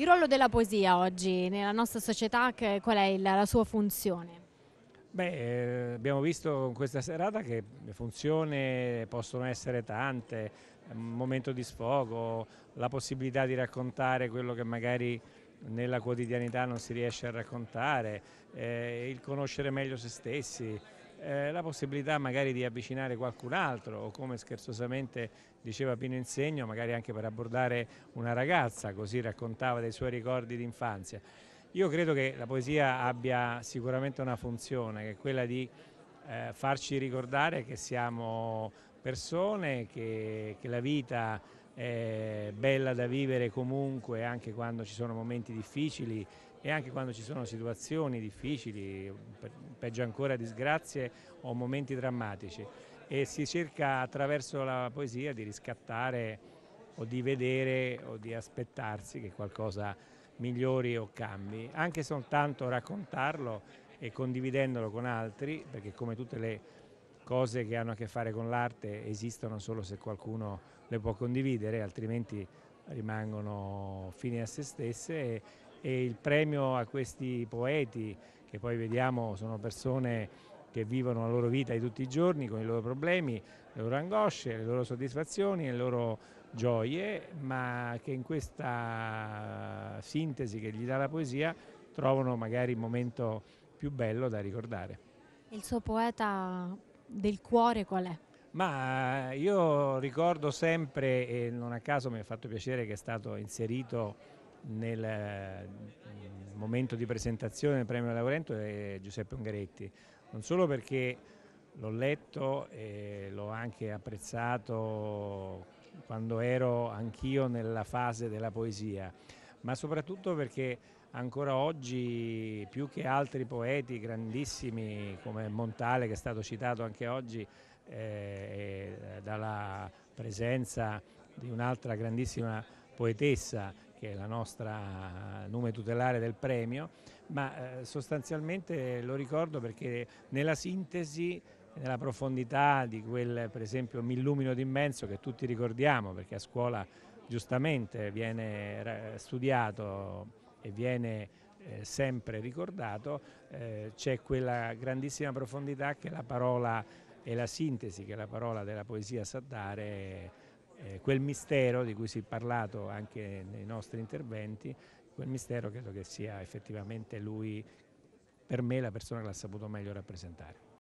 Il ruolo della poesia oggi nella nostra società, qual è il, la sua funzione? Beh, eh, abbiamo visto in questa serata che le funzioni possono essere tante, un momento di sfogo, la possibilità di raccontare quello che magari nella quotidianità non si riesce a raccontare, eh, il conoscere meglio se stessi, eh, la possibilità magari di avvicinare qualcun altro o come scherzosamente diceva Pino Insegno magari anche per abbordare una ragazza così raccontava dei suoi ricordi d'infanzia io credo che la poesia abbia sicuramente una funzione che è quella di eh, farci ricordare che siamo persone che, che la vita eh, bella da vivere comunque anche quando ci sono momenti difficili e anche quando ci sono situazioni difficili, peggio ancora disgrazie o momenti drammatici e si cerca attraverso la poesia di riscattare o di vedere o di aspettarsi che qualcosa migliori o cambi, anche soltanto raccontarlo e condividendolo con altri, perché come tutte le cose che hanno a che fare con l'arte esistono solo se qualcuno le può condividere, altrimenti rimangono fine a se stesse e, e il premio a questi poeti che poi vediamo sono persone che vivono la loro vita di tutti i giorni con i loro problemi, le loro angosce, le loro soddisfazioni, le loro gioie, ma che in questa sintesi che gli dà la poesia trovano magari il momento più bello da ricordare. Il suo poeta del cuore qual è? Ma eh, io ricordo sempre, e non a caso mi ha fatto piacere che è stato inserito nel mm, momento di presentazione del premio Laurento è eh, Giuseppe Ungaretti, non solo perché l'ho letto e l'ho anche apprezzato quando ero anch'io nella fase della poesia, ma soprattutto perché ancora oggi più che altri poeti grandissimi come Montale che è stato citato anche oggi eh, dalla presenza di un'altra grandissima poetessa che è la nostra nome tutelare del premio, ma eh, sostanzialmente lo ricordo perché nella sintesi nella profondità di quel per esempio Millumino d'immenso che tutti ricordiamo perché a scuola giustamente viene studiato e viene eh, sempre ricordato, eh, c'è quella grandissima profondità che la parola e la sintesi che la parola della poesia sa dare, eh, quel mistero di cui si è parlato anche nei nostri interventi, quel mistero credo che sia effettivamente lui, per me, la persona che l'ha saputo meglio rappresentare.